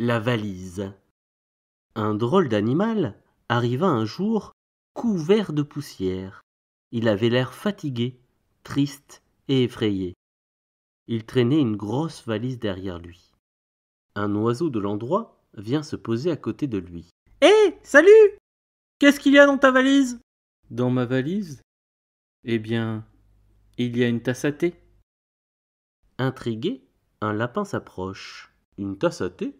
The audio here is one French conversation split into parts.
la valise. Un drôle d'animal arriva un jour couvert de poussière. Il avait l'air fatigué, triste et effrayé. Il traînait une grosse valise derrière lui. Un oiseau de l'endroit vient se poser à côté de lui. Hé, salut Qu'est-ce qu'il y a dans ta valise Dans ma valise Eh bien, il y a une tasse à thé. Intrigué, un lapin s'approche. Une tasse à thé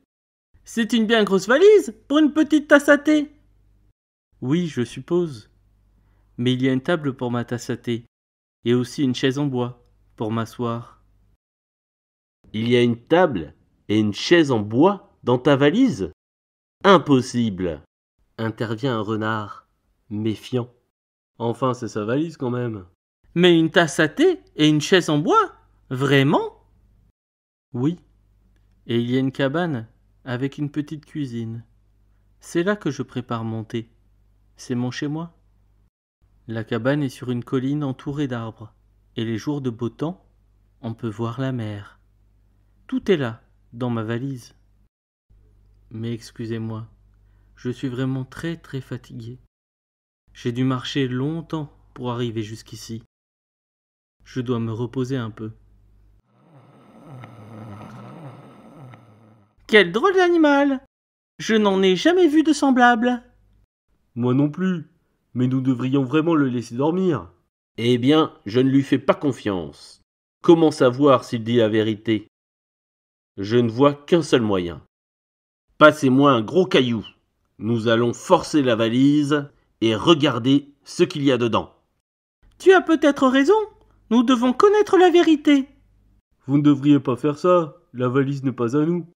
c'est une bien grosse valise pour une petite tasse à thé. Oui, je suppose. Mais il y a une table pour ma tasse à thé, et aussi une chaise en bois pour m'asseoir. Il y a une table et une chaise en bois dans ta valise Impossible intervient un renard, méfiant. Enfin, c'est sa valise quand même. Mais une tasse à thé et une chaise en bois Vraiment Oui. Et il y a une cabane avec une petite cuisine. C'est là que je prépare mon thé. C'est mon chez-moi. La cabane est sur une colline entourée d'arbres, et les jours de beau temps, on peut voir la mer. Tout est là, dans ma valise. Mais excusez-moi, je suis vraiment très très fatigué. J'ai dû marcher longtemps pour arriver jusqu'ici. Je dois me reposer un peu. Quel drôle d'animal Je n'en ai jamais vu de semblable. Moi non plus, mais nous devrions vraiment le laisser dormir. Eh bien, je ne lui fais pas confiance. Comment savoir s'il dit la vérité Je ne vois qu'un seul moyen. Passez-moi un gros caillou. Nous allons forcer la valise et regarder ce qu'il y a dedans. Tu as peut-être raison. Nous devons connaître la vérité. Vous ne devriez pas faire ça. La valise n'est pas à nous.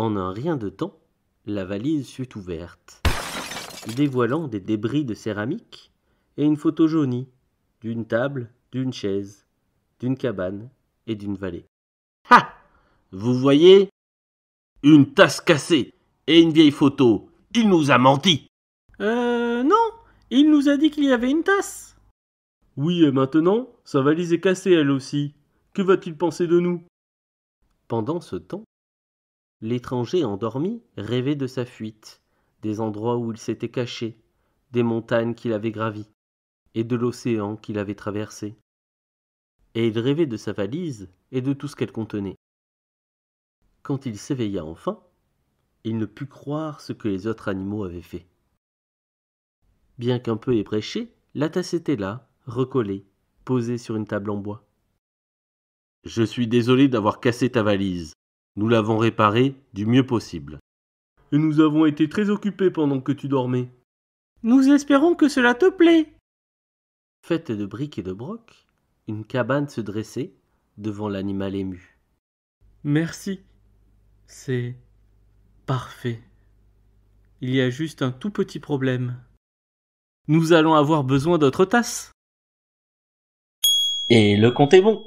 En un rien de temps, la valise fut ouverte, dévoilant des débris de céramique et une photo jaunie d'une table, d'une chaise, d'une cabane et d'une vallée. Ha Vous voyez Une tasse cassée et une vieille photo. Il nous a menti. Euh non, il nous a dit qu'il y avait une tasse. Oui, et maintenant, sa valise est cassée elle aussi. Que va-t-il penser de nous Pendant ce temps, L'étranger endormi rêvait de sa fuite, des endroits où il s'était caché, des montagnes qu'il avait gravies, et de l'océan qu'il avait traversé. Et il rêvait de sa valise et de tout ce qu'elle contenait. Quand il s'éveilla enfin, il ne put croire ce que les autres animaux avaient fait. Bien qu'un peu ébréché, la tasse était là, recollée, posée sur une table en bois. Je suis désolé d'avoir cassé ta valise, nous l'avons réparé du mieux possible. Et nous avons été très occupés pendant que tu dormais. Nous espérons que cela te plaît. Faite de briques et de brocs, une cabane se dressait devant l'animal ému. Merci. C'est parfait. Il y a juste un tout petit problème. Nous allons avoir besoin d'autres tasses. Et le compte est bon.